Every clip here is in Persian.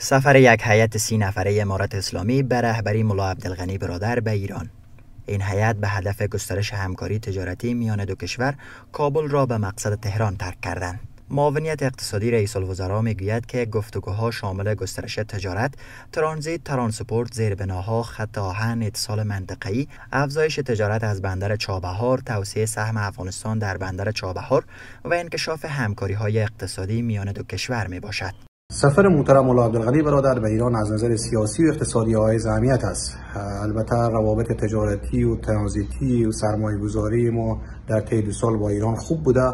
سفر یک هیئت سی نفره امارت اسلامی به رهبری ملا عبدالغنی برادر به ایران این هیئت به هدف گسترش همکاری تجارتی میان دو کشور کابل را به مقصد تهران ترک کردند معاونیت اقتصادی رئیس می میگوید که گفتگوها شامل گسترش تجارت، ترانزیت، ترانسپورت، زیربناها، خط آهن، اتصال منطقه‌ای، افزایش تجارت از بندر چابهار، توسعه سهم افغانستان در بندر چابهار و انکشاف همکاری‌های اقتصادی میان دو کشور میباشد سفر محترم مولا عبدالغنی برادر به ایران از نظر سیاسی و اقتصادی های اهمیت است البته روابط تجارتی و ترانزیتی و سرمایه گذاری ما در طی دو سال با ایران خوب بوده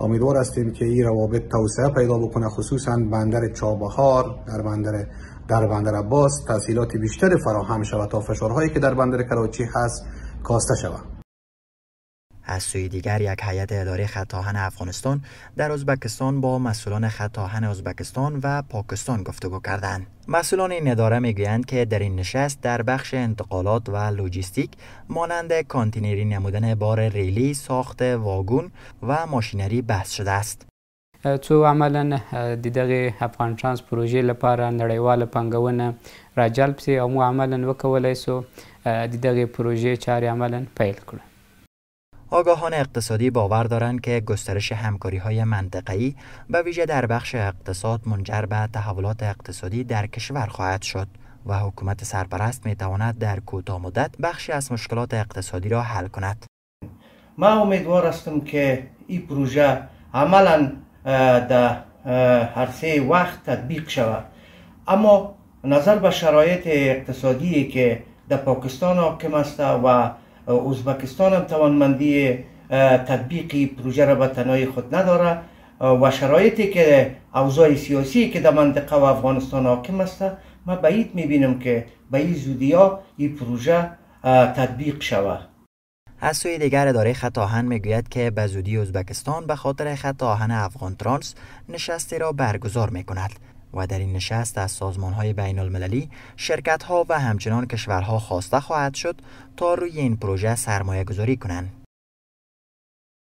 امیدوار هستیم که این روابط توسعه پیدا بکنه خصوصا بندر چابهار در بندر در بندر عباس تحصیلات بیشتر فراهم شود تا فشارهایی که در بندر کراچی هست کاسته شود از سوی دیگر یک هیئت اداره خط افغانستان در ازبکستان با مسئولان خط ازبکستان و پاکستان گفتگو کردند مسئولان این اداره میگویند که در این نشست در بخش انتقالات و لوجستیک مانند کانتینری نمودن بار ریلی ساخت واگون و ماشینری بحث شده است تو عملا دیدغه افغان ترانس پروژه لپاره نړیواله پنګونه جلب سی او مو عملا وکولای سو پروژه پروژه عملا پیل آگاهان اقتصادی باور دارند که گسترش همکاری های ای و ویژه در بخش اقتصاد منجر به تحولات اقتصادی در کشور خواهد شد و حکومت سرپرست می تواند در کوتاه مدت بخشی از مشکلات اقتصادی را حل کند. ما امیدوار هستم که این پروژه عملا در هر سه وقت تطبیق شود اما نظر به شرایط اقتصادی که در پاکستان حاکم است و اوزبکستان هم توانمندی تطبیق پروژه را به تنهای خود نداره و شرایطی که اوضاع سیاسی که در منطقه و افغانستان حاکم است ما بعید میبینم که به این زودی ها این پروژه تطبیق شود از سوی دیگر اداره خط آهن میگوید که به زودی ازبکستان به خاطر خط آهن افغان ترانس نشستی را برگزار می کند و در این نشست از سازمان های بین المللی شرکت ها و همچنان کشورها خواسته خواهد شد تا روی این پروژه سرمایه گذاری کنند.